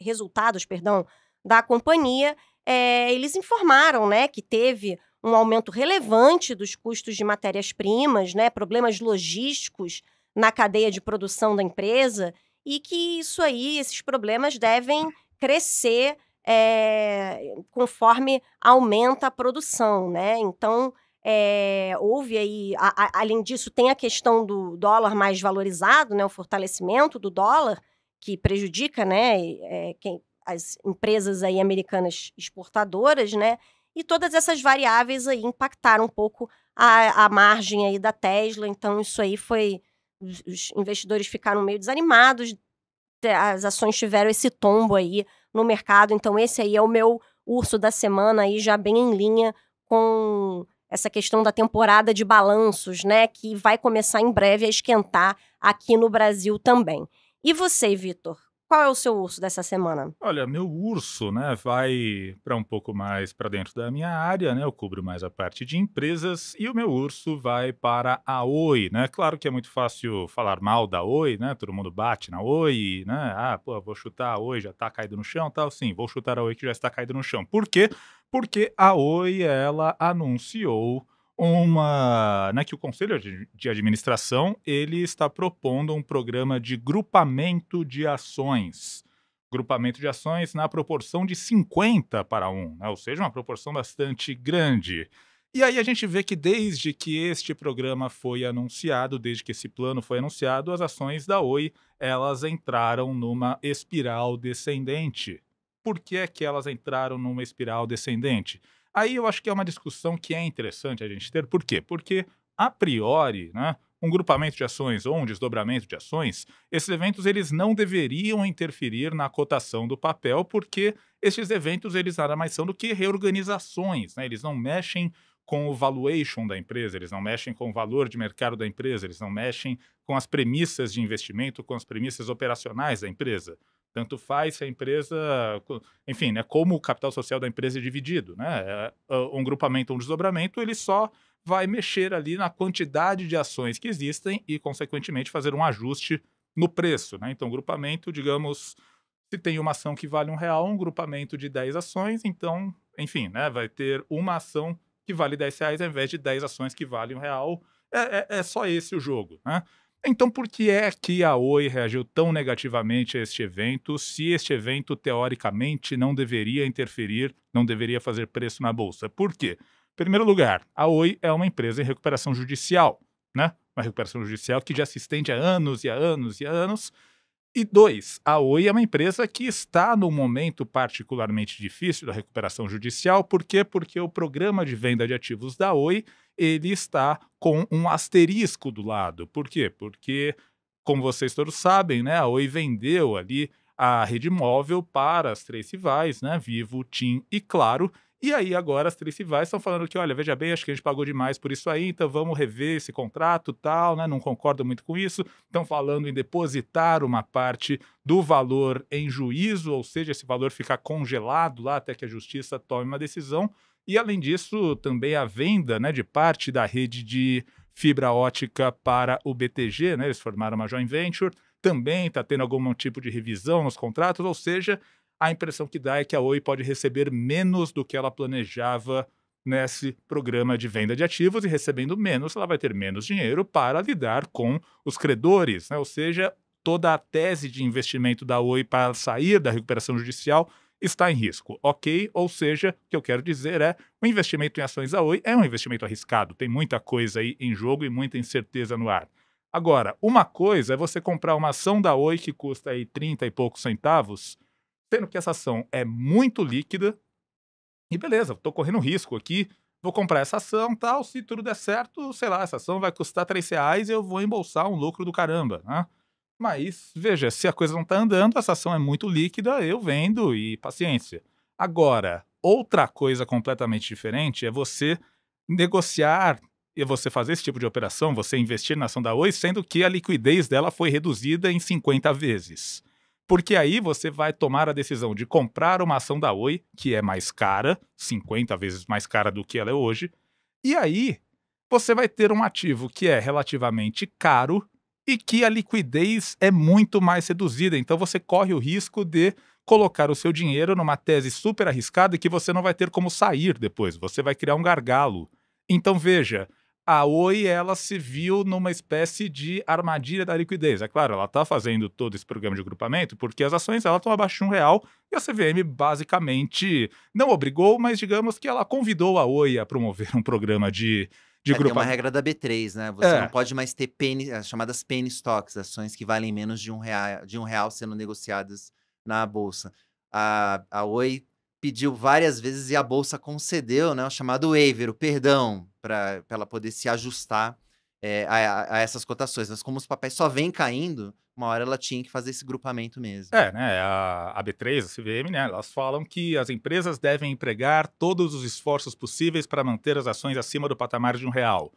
resultados, perdão, da companhia, é, eles informaram, né, que teve um aumento relevante dos custos de matérias-primas, né, problemas logísticos na cadeia de produção da empresa e que isso aí, esses problemas devem crescer é, conforme aumenta a produção, né? Então, é, houve aí, a, a, além disso, tem a questão do dólar mais valorizado, né, o fortalecimento do dólar, que prejudica né, é, quem, as empresas aí americanas exportadoras, né, e todas essas variáveis aí impactaram um pouco a, a margem aí da Tesla, então isso aí foi os, investidores ficaram meio desanimados, as ações tiveram esse tombo aí no mercado. Então, esse aí é o meu urso da semana, aí já bem em linha com essa questão da temporada de balanços, né? Que vai começar em breve a esquentar aqui no Brasil também. E você, Vitor? Qual é o seu urso dessa semana? Olha, meu urso, né, vai para um pouco mais para dentro da minha área, né? Eu cubro mais a parte de empresas e o meu urso vai para a Oi, né? Claro que é muito fácil falar mal da Oi, né? Todo mundo bate na Oi, né? Ah, pô, vou chutar a Oi, já está caído no chão, tal. Sim, vou chutar a Oi que já está caído no chão. Por quê? Porque a Oi ela anunciou uma, né, que o conselho de administração ele está propondo um programa de grupamento de ações, grupamento de ações na proporção de 50 para 1, né, ou seja, uma proporção bastante grande. E aí a gente vê que desde que este programa foi anunciado, desde que esse plano foi anunciado, as ações da Oi, elas entraram numa espiral descendente. Por que é que elas entraram numa espiral descendente? Aí eu acho que é uma discussão que é interessante a gente ter. Por quê? Porque, a priori, né, um grupamento de ações ou um desdobramento de ações, esses eventos eles não deveriam interferir na cotação do papel, porque esses eventos eles nada mais são do que reorganizações, né? eles não mexem com o valuation da empresa, eles não mexem com o valor de mercado da empresa, eles não mexem com as premissas de investimento, com as premissas operacionais da empresa. Tanto faz se a empresa, enfim, né, como o capital social da empresa é dividido, né? É, é, um grupamento ou um desdobramento, ele só vai mexer ali na quantidade de ações que existem e, consequentemente, fazer um ajuste no preço, né? Então, grupamento, digamos, se tem uma ação que vale um real, um grupamento de 10 ações, então, enfim, né? Vai ter uma ação que vale 10 reais ao invés de 10 ações que valem um real. É, é, é só esse o jogo, né? Então, por que é que a Oi reagiu tão negativamente a este evento, se este evento, teoricamente, não deveria interferir, não deveria fazer preço na bolsa? Por quê? Em primeiro lugar, a Oi é uma empresa em recuperação judicial, né? Uma recuperação judicial que já se estende há anos e há anos e há anos e dois, a Oi é uma empresa que está num momento particularmente difícil da recuperação judicial, por quê? Porque o programa de venda de ativos da Oi, ele está com um asterisco do lado. Por quê? Porque, como vocês todos sabem, né, a Oi vendeu ali a rede móvel para as três rivais, né, Vivo, TIM e Claro, e aí agora as três rivais estão falando que, olha, veja bem, acho que a gente pagou demais por isso aí, então vamos rever esse contrato tal, né? Não concordo muito com isso. Estão falando em depositar uma parte do valor em juízo, ou seja, esse valor ficar congelado lá até que a justiça tome uma decisão. E além disso, também a venda, né, de parte da rede de fibra ótica para o BTG, né? Eles formaram uma joint venture também está tendo algum tipo de revisão nos contratos, ou seja, a impressão que dá é que a Oi pode receber menos do que ela planejava nesse programa de venda de ativos e recebendo menos, ela vai ter menos dinheiro para lidar com os credores, né? ou seja, toda a tese de investimento da Oi para sair da recuperação judicial está em risco, ok? Ou seja, o que eu quero dizer é, o investimento em ações da Oi é um investimento arriscado, tem muita coisa aí em jogo e muita incerteza no ar. Agora, uma coisa é você comprar uma ação da Oi que custa aí 30 e poucos centavos sendo que essa ação é muito líquida. E beleza, estou correndo risco aqui, vou comprar essa ação tal, se tudo der certo, sei lá, essa ação vai custar 3 reais e eu vou embolsar um lucro do caramba, né? Mas, veja, se a coisa não está andando, essa ação é muito líquida, eu vendo e paciência. Agora, outra coisa completamente diferente é você negociar e você fazer esse tipo de operação, você investir na ação da Oi, sendo que a liquidez dela foi reduzida em 50 vezes. Porque aí você vai tomar a decisão de comprar uma ação da Oi, que é mais cara, 50 vezes mais cara do que ela é hoje, e aí você vai ter um ativo que é relativamente caro e que a liquidez é muito mais reduzida. Então você corre o risco de colocar o seu dinheiro numa tese super arriscada que você não vai ter como sair depois, você vai criar um gargalo. Então veja, a Oi ela se viu numa espécie de armadilha da liquidez. É claro, ela está fazendo todo esse programa de agrupamento porque as ações estão abaixo de um real e a CVM basicamente não obrigou, mas digamos que ela convidou a Oi a promover um programa de de é, grupo. é uma regra da B3, né? Você é. não pode mais ter penny, as chamadas penny stocks, ações que valem menos de um real, de um real sendo negociadas na bolsa. A, a Oi pediu várias vezes e a bolsa concedeu, né, o chamado waiver, o perdão, para ela poder se ajustar é, a, a, essas cotações. Mas como os papéis só vêm caindo, uma hora ela tinha que fazer esse grupamento mesmo. É, né? É a, B3, a CVM, né? Elas falam que as empresas devem empregar todos os esforços possíveis para manter as ações acima do patamar de um real.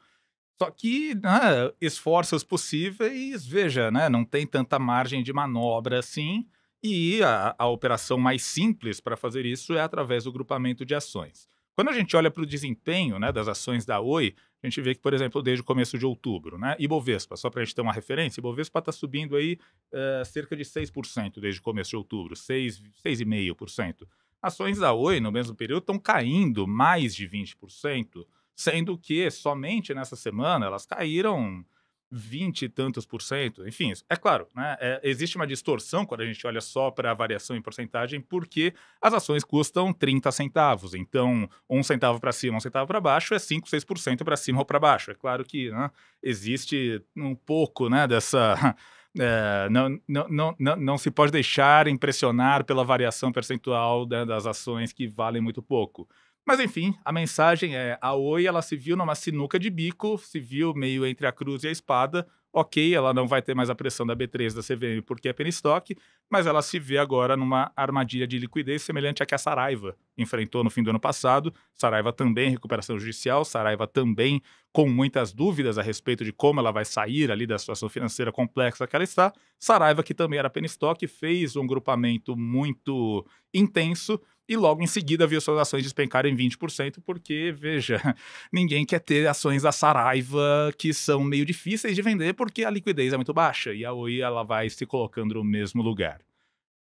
Só que né, esforços possíveis, veja, né, não tem tanta margem de manobra assim. E a, a operação mais simples para fazer isso é através do grupamento de ações. Quando a gente olha para o desempenho né, das ações da Oi, a gente vê que, por exemplo, desde o começo de outubro, né, Ibovespa, só para a gente ter uma referência, Ibovespa está subindo aí uh, cerca de 6% desde o começo de outubro, 6, 6,5%. Ações da Oi, no mesmo período, estão caindo mais de 20%, sendo que somente nessa semana elas caíram 20 e tantos por cento. Enfim, é claro, né? é, existe uma distorção quando a gente olha só para a variação em porcentagem, porque as ações custam 30 centavos. Então, um centavo para cima, um centavo para baixo é 5, 6% para cima ou para baixo. É claro que né, existe um pouco né, dessa. <laughs> É, não, não, não, não, se pode deixar impressionar pela variação percentual né, das ações que valem muito pouco. Mas enfim, a mensagem é: a Oi ela se viu numa sinuca de bico, se viu meio entre a cruz e a espada. Ok, ela não vai ter mais a pressão da B3 da CVM porque é penistock mas ela se vê agora numa armadilha de liquidez semelhante à que a Saraiva enfrentou no fim do ano passado. Saraiva também em recuperação judicial, Saraiva também com muitas dúvidas a respeito de como ela vai sair ali da situação financeira complexa que ela está. Saraiva, que também era penistock fez um grupamento muito intenso e logo em seguida viu suas ações despencarem 20%, porque, veja, <laughs> ninguém quer ter ações da Saraiva que são meio difíceis de vender porque a liquidez é muito baixa e a Oi ela vai se colocando no mesmo lugar.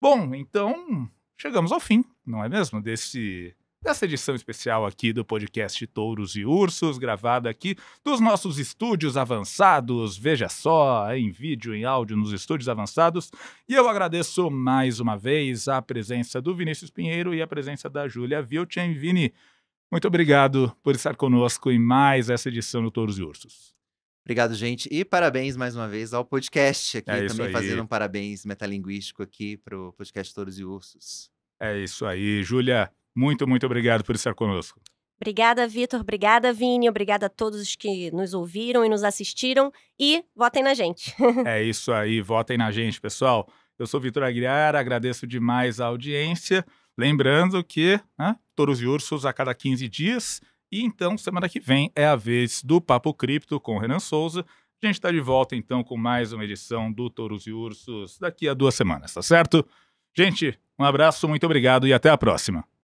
Bom, então chegamos ao fim, não é mesmo? Desse Nessa edição especial aqui do podcast Touros e Ursos, gravada aqui dos nossos estúdios avançados, veja só, é em vídeo, em áudio, nos estúdios avançados. E eu agradeço mais uma vez a presença do Vinícius Pinheiro e a presença da Júlia Vilchen. Vini, muito obrigado por estar conosco em mais essa edição do Touros e Ursos. Obrigado, gente. E parabéns mais uma vez ao podcast aqui, é também fazendo um parabéns metalinguístico aqui para o podcast Touros e Ursos. É isso aí, Júlia. Muito, muito obrigado por estar conosco. Obrigada, Vitor. Obrigada, Vini. Obrigada a todos que nos ouviram e nos assistiram. E votem na gente. <laughs> é isso aí. Votem na gente, pessoal. Eu sou Vitor Aguiar. Agradeço demais a audiência. Lembrando que né, touros e ursos a cada 15 dias. E então, semana que vem é a vez do Papo Cripto com Renan Souza. A gente está de volta então com mais uma edição do Touros e Ursos daqui a duas semanas, tá certo? Gente, um abraço, muito obrigado e até a próxima.